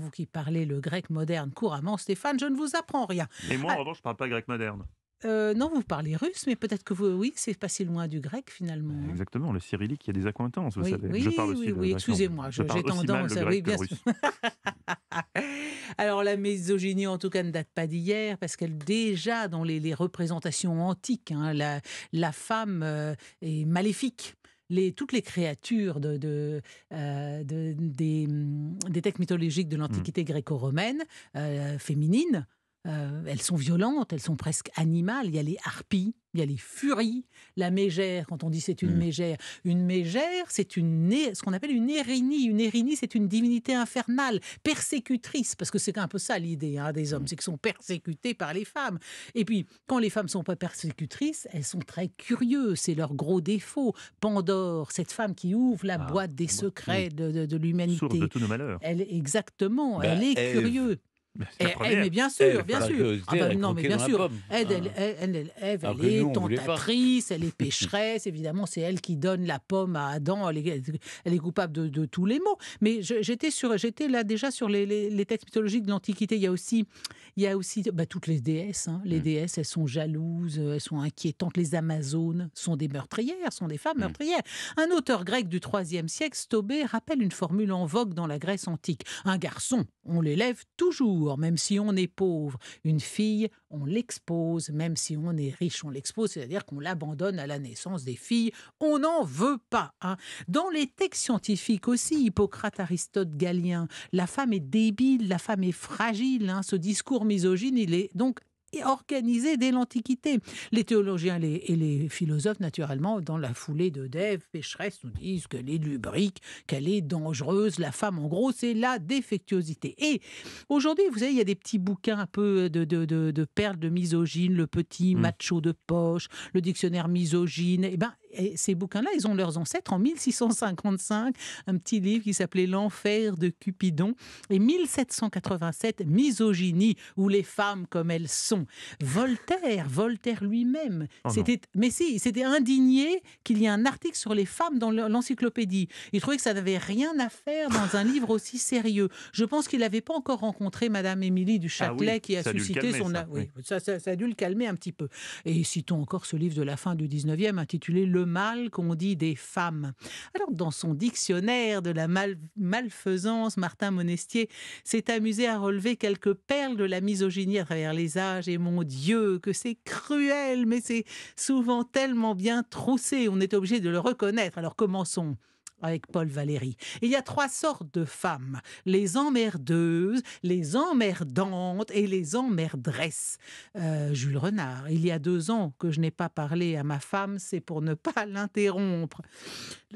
Vous qui parlez le grec moderne couramment, Stéphane, je ne vous apprends rien. Et moi, en ah. revanche, je ne parle pas grec moderne. Euh, non, vous parlez russe, mais peut-être que vous, oui, c'est pas si loin du grec finalement. Hein. Exactement, le cyrillique, il y a des accointances, vous savez. Oui, je oui, oui excusez-moi, j'ai tendance à. Oui, bien sûr. Alors la misogynie, en tout cas, ne date pas d'hier, parce qu'elle déjà dans les, représentations antiques, hein, la, femme euh, est maléfique toutes les créatures euh, des, mm, des, textes mythologiques de mmh. l'Antiquité gréco-romaine, euh, féminines, euh, elles sont violentes, elles sont presque animales. Il y a les harpies, il y a les furies, la mégère. Quand on dit c'est une mm. mégère, une mégère, c'est une ce qu'on appelle une érénie. Une érénie, c'est une divinité infernale, persécutrice, parce que c'est un peu ça l'idée hein, des hommes, mm. c'est qu'ils sont persécutés par les femmes. Et puis, quand les femmes sont pas persécutrices, elles sont très curieuses, c'est leur gros défaut. Pandore, cette femme qui ouvre la ah, boîte des secrets de, l'humanité. Sourde de tous nos malheurs. exactement, bah, elle est curieuse. Eh, eh, mais bien eh, sûr, bien sûr. Ah bah non, mais bien sûr. Eve, ah. elle, elle, est tentatrice, elle est pécheresse. Évidemment, c'est elle qui donne la pomme à Adam. Elle est, coupable de, tous les maux. Mais j'étais sur, j'étais là déjà sur les, textes mythologiques de l'Antiquité. Il y a aussi, il y a aussi bah, toutes les déesses. Hein. Les mm. déesses, elles sont jalouses, elles sont inquiétantes. Les Amazones sont des meurtrières, sont des femmes mm. meurtrières. Un auteur grec du IIIe siècle, Stobé, rappelle une formule en vogue dans la Grèce antique. Un garçon on l'élève toujours, même si on est pauvre. Une fille, on l'expose, même si on est riche, on l'expose, c'est-à-dire qu'on l'abandonne à la naissance des filles. On n'en veut pas. Hein. Dans les textes scientifiques aussi, Hippocrate, Aristote, Galien, la femme est débile, la femme est fragile. Hein. Ce discours misogyne, il est donc organisée dès l'Antiquité. Les théologiens et les philosophes, naturellement, dans la foulée de Dève, pécheresse, nous disent qu'elle est lubrique, qu'elle est dangereuse. La femme, en gros, c'est la défectuosité. Et aujourd'hui, vous savez, il y a des petits bouquins un peu de, perles de misogyne, le petit mmh. macho de poche, le dictionnaire misogyne. et eh ben, et ces bouquins-là, ils ont leurs ancêtres en 1655, un petit livre qui s'appelait L'enfer de Cupidon, et 1787, Misogynie, ou les femmes comme elles sont. Voltaire, Voltaire lui-même, oh c'était, mais si, c'était indigné qu'il y ait un article sur les femmes dans l'encyclopédie. Il trouvait que ça n'avait rien à faire dans un livre aussi sérieux. Je pense qu'il n'avait pas encore rencontré Madame Émilie du ah Châtelet qui a suscité son... Ça. Oui, Ça, a dû le calmer un petit peu. Et citons encore ce livre de la fin du 19e intitulé Le mal qu'on dit des femmes. Alors, dans son dictionnaire de la malfaisance, Martin Monestier s'est amusé à relever quelques perles de la misogynie à travers les âges. Et mon Dieu, que c'est cruel, mais c'est souvent tellement bien troussé, on est obligé de le reconnaître. Alors, commençons avec Paul Valéry. il y a trois sortes de femmes les emmerdeuses, les emmerdantes et les emmerdresses. Euh, Jules Renard, il y a deux ans que je n'ai pas parlé à ma femme, c'est pour ne pas l'interrompre.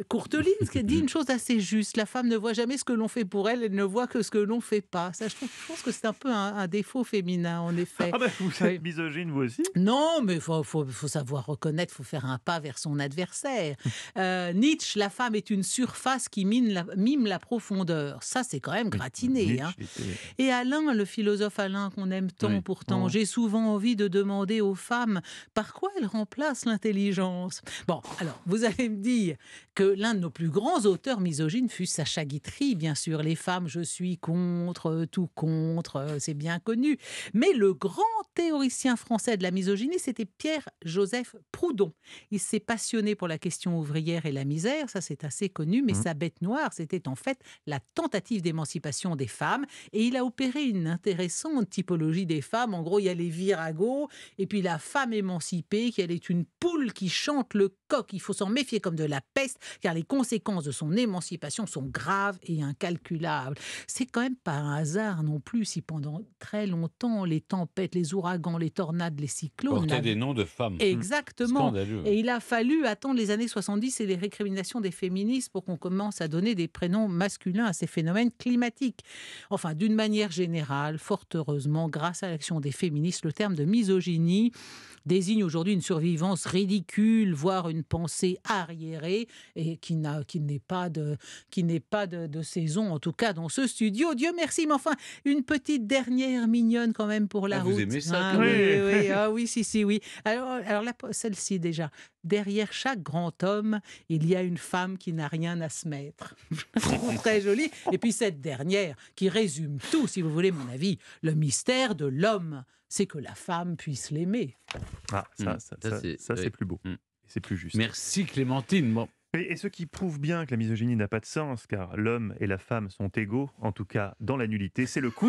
Courteline dit une chose assez juste la femme ne voit jamais ce que l'on fait pour elle, elle ne voit que ce que l'on fait pas. Ça, je, pense que c'est un peu un, défaut féminin, en effet. Ah ben, vous êtes misogyne, vous aussi Non, mais il faut, savoir reconnaître, faut faire un pas vers son adversaire. Euh, Nietzsche, la femme est une surface qui mine mime la profondeur. Ça, c'est quand même gratiné. Hein. Et Alain, le philosophe Alain qu'on aime tant pourtant, oh. j'ai souvent envie de demander aux femmes par quoi elles remplacent l'intelligence. Bon, alors, vous allez me dire que l'un de nos plus grands auteurs misogynes fut Sacha Guitry, bien sûr. Les femmes, je suis contre, tout contre, euh, c'est bien connu. Mais le grand théoricien français de la misogynie, c'était Pierre-Joseph Proudhon. Il s'est passionné pour la question ouvrière et la misère, ça c'est assez mais mmh. sa bête noire, c'était en fait la tentative d'émancipation des femmes. Et il a opéré une intéressante typologie des femmes. En gros, il y a les viragos, et puis la femme émancipée, qui est une poule qui chante le coq. Il faut s'en méfier comme de la peste, car les conséquences de son émancipation sont graves et incalculables. C'est quand même pas un hasard non plus si pendant très longtemps les tempêtes, les ouragans, les tornades, les cyclones. Portaient des noms de femmes. Exactement. Et il a fallu attendre les années 70 et les récriminations des féministes pour qu'on commence à donner des prénoms masculins à ces phénomènes climatiques. Enfin, d'une manière générale, fort heureusement, grâce à l'action des féministes, le terme de misogynie désigne aujourd'hui une survivance ridicule, voire une pensée arriérée, et qui n'est pas de, saison, en tout cas dans ce studio. Dieu merci, mais enfin, une petite dernière mignonne quand même pour la ah, route. Vous aimez ça ah oui, oui, ah oui, si, si, oui. Alors, alors celle-ci déjà derrière chaque grand homme, il y a une femme qui n'a rien à se mettre. Très joli. Et puis cette dernière, qui résume tout, si vous voulez mon avis, le mystère de l'homme, c'est que la femme puisse l'aimer. Ah, ça, hmm. ça, c'est plus beau. Hmm. C'est plus juste. Merci Clémentine. Et, ce qui prouve bien que la misogynie n'a pas de sens, car l'homme et la femme sont égaux, en tout cas dans la nullité, c'est le coup.